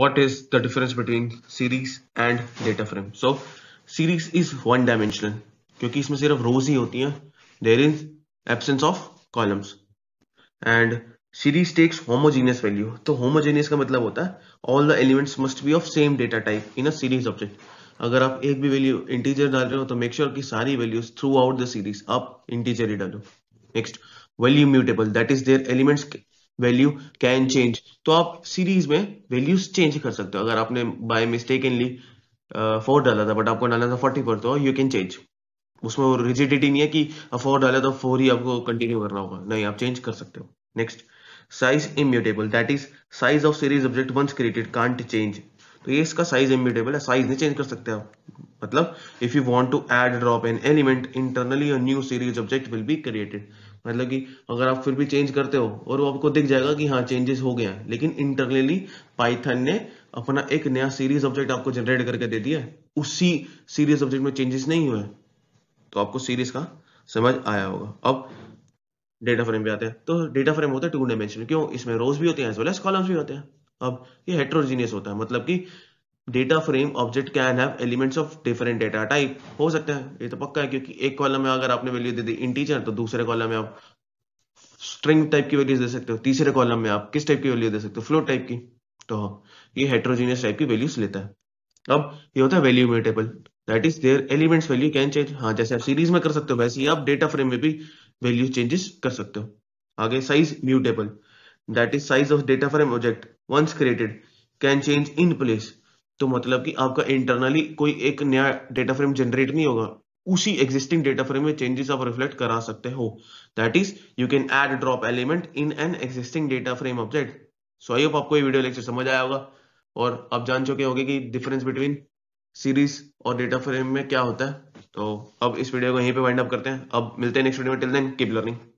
what is the difference between series and data frame so series is one dimensional क्योंकि इसमें सिर्फ रोज ही होती हैं there is absence of columns and series takes homogeneous value तो homogeneous का मतलब होता है all the elements must be of same data type in a series object अगर आप एक भी वैल्यू इंटीजर डाल रहे हो तो मेक श्योर sure कि सारी values throughout the series आप इंटीजर ही डालो next value mutable that is their elements value can change तो आप सीरीज में वैल्यूज चेंज कर सकते हो अगर आपने बाय मिस्टेकनली फोर डाला था बट आपको डालना था फोर्टी फोर तो यू कैन चेंज उसमें वो रिजिडिटी नहीं है कि फोर डाला तो फोर ही आपको कंटिन्यू करना होगा नहीं आप चेंज कर सकते हो next size immutable that is size of series object once created can't change तो ये इसका साइज इम्यूटेबल है साइज नहीं चेंज कर सकते आप मतलब if you want to add drop an element internally a new series object will be created मतलब कि अगर आप फिर भी चेंज करते हो और वो आपको दिख जाएगा कि हाँ चेंजेस हो गया लेकिन इंटरनली पाइथन ने अपना एक नया सीरीज ऑब्जेक्ट आपको जनरेट करके दे दिया उसी सीरीज ऑब्जेक्ट में चेंजेस नहीं हुए तो आपको सीरीज का समझ आया होगा अब डेटा फ्रेम पे आते हैं तो डेटा फ्रेम होता है टू डायमेंशन क्यों इसमें रोज भी होते हैं एज वेल एज कॉलम्स भी होते हैं अब ये हेट्रोजीनियस होता है मतलब कि data frame object can have elements of different data type हो सकता है ये तो पक्का है क्योंकि एक कॉलम में अगर आपने वैल्यू दे दी इंटीजर तो दूसरे कॉलम में आप स्ट्रिंग टाइप की वैल्यूज दे सकते हो तीसरे कॉलम में आप किस टाइप की वैल्यू दे सकते हो फ्लोट टाइप की तो ये हेट्रोजीनियस टाइप की वैल्यूज लेता है अब ये होता है value mutable that is their elements value can change हाँ जैसे आप सीरीज में कर सकते हो वैसे ही आप डेटा फ्रेम में भी वैल्यू चेंजेस कर सकते हो आगे size mutable that is size of data frame object once created can change in place तो मतलब कि आपका इंटरनली कोई एक नया डेटा फ्रेम जनरेट नहीं होगा उसी एग्जिस्टिंग डेटा फ्रेम में चेंजेस आप रिफ्लेक्ट करा सकते हो that is you can add drop element in an existing data frame object so I hope आपको ये वीडियो लेक्चर समझ आया होगा और आप जान चुके होंगे कि डिफरेंस बिटवीन सीरीज और डेटा फ्रेम में क्या होता है तो अब इस वीडियो को यहीं पे वाइंड अप करते हैं अब मिलते हैं नेक्स्ट वीडियो में टिल देन कीप लर्निंग